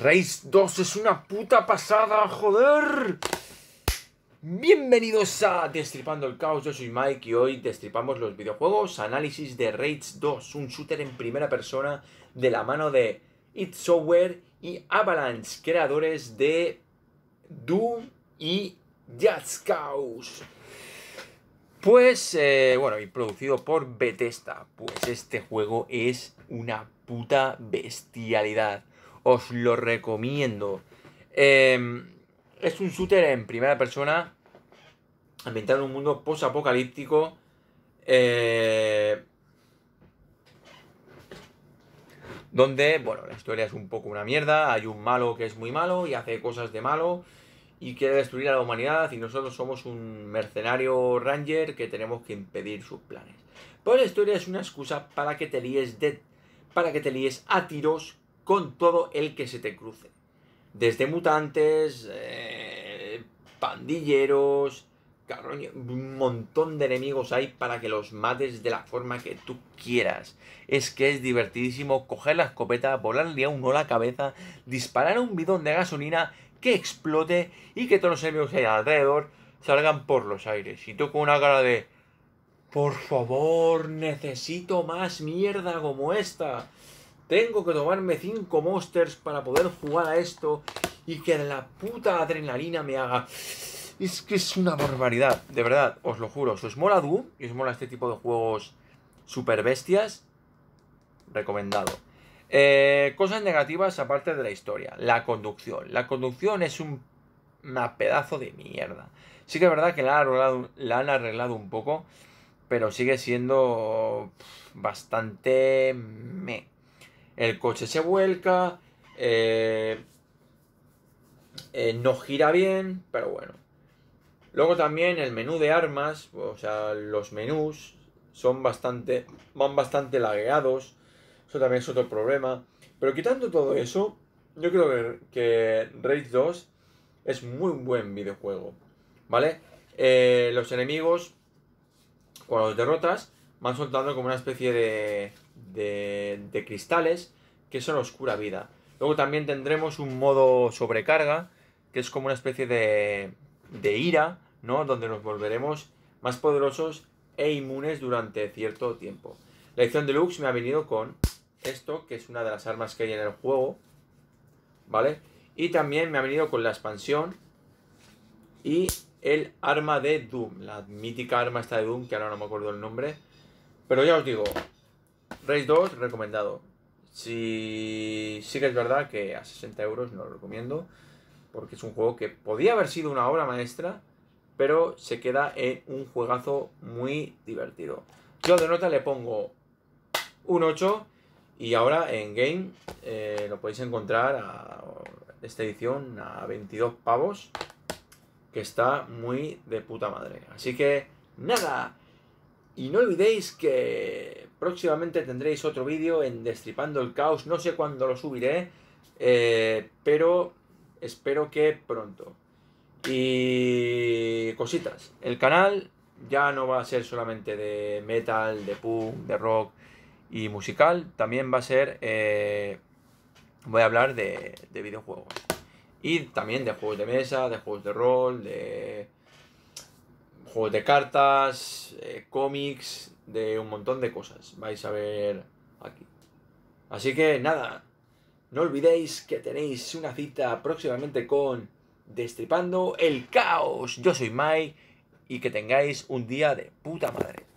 Race 2 es una puta pasada, joder. Bienvenidos a Destripando el Caos, yo soy Mike y hoy destripamos los videojuegos, análisis de Rage 2, un shooter en primera persona de la mano de It Software y Avalanche, creadores de Doom y Just Caos. Pues, eh, bueno, y producido por Bethesda, pues este juego es una puta bestialidad os lo recomiendo. Em, es un shooter en primera persona, ambientado en un mundo post-apocalíptico. Eh, donde, bueno, la historia es un poco una mierda, hay un malo que es muy malo y hace cosas de malo y quiere destruir a la humanidad y nosotros somos un mercenario ranger que tenemos que impedir sus planes. Pero la historia es una excusa para que te líes de, para que te líes a tiros con todo el que se te cruce. Desde mutantes, eh, pandilleros, un montón de enemigos hay para que los mates de la forma que tú quieras. Es que es divertidísimo coger la escopeta, volarle a uno la cabeza, disparar un bidón de gasolina que explote y que todos los enemigos que hay alrededor salgan por los aires. Y tú con una cara de... Por favor, necesito más mierda como esta. Tengo que tomarme 5 monsters para poder jugar a esto y que la puta adrenalina me haga. Es que es una barbaridad, de verdad, os lo juro. Si os mola Doom y os mola este tipo de juegos super bestias, recomendado. Eh, cosas negativas aparte de la historia. La conducción. La conducción es un pedazo de mierda. Sí que es verdad que la han arreglado, la han arreglado un poco, pero sigue siendo bastante... me el coche se vuelca, eh, eh, no gira bien, pero bueno. Luego también el menú de armas, o sea, los menús son bastante, van bastante lagueados, eso también es otro problema. Pero quitando todo eso, yo creo que, que Rage 2 es muy buen videojuego, ¿vale? Eh, los enemigos, cuando los derrotas, van soltando como una especie de, cristales que son oscura vida. Luego también tendremos un modo sobrecarga, que es como una especie de, de ira, ¿no? Donde nos volveremos más poderosos e inmunes durante cierto tiempo. La edición deluxe me ha venido con esto, que es una de las armas que hay en el juego, ¿vale? Y también me ha venido con la expansión y el arma de Doom, la mítica arma esta de Doom, que ahora no me acuerdo el nombre, pero ya os digo, Race 2 recomendado. Si sí es verdad que a 60 euros no lo recomiendo, porque es un juego que podía haber sido una obra maestra, pero se queda en un juegazo muy divertido. Yo de nota le pongo un 8 y ahora en Game eh, lo podéis encontrar a esta edición a 22 pavos, que está muy de puta madre. Así que nada, y no olvidéis que próximamente tendréis otro vídeo en Destripando el Caos. No sé cuándo lo subiré, eh, pero espero que pronto. Y cositas. El canal ya no va a ser solamente de metal, de punk, de rock y musical. También va a ser... Eh, voy a hablar de, de videojuegos. Y también de juegos de mesa, de juegos de rol, de juegos de cartas, eh, cómics, de un montón de cosas. Vais a ver aquí. Así que nada, no olvidéis que tenéis una cita próximamente con Destripando el Caos. Yo soy Mai y que tengáis un día de puta madre.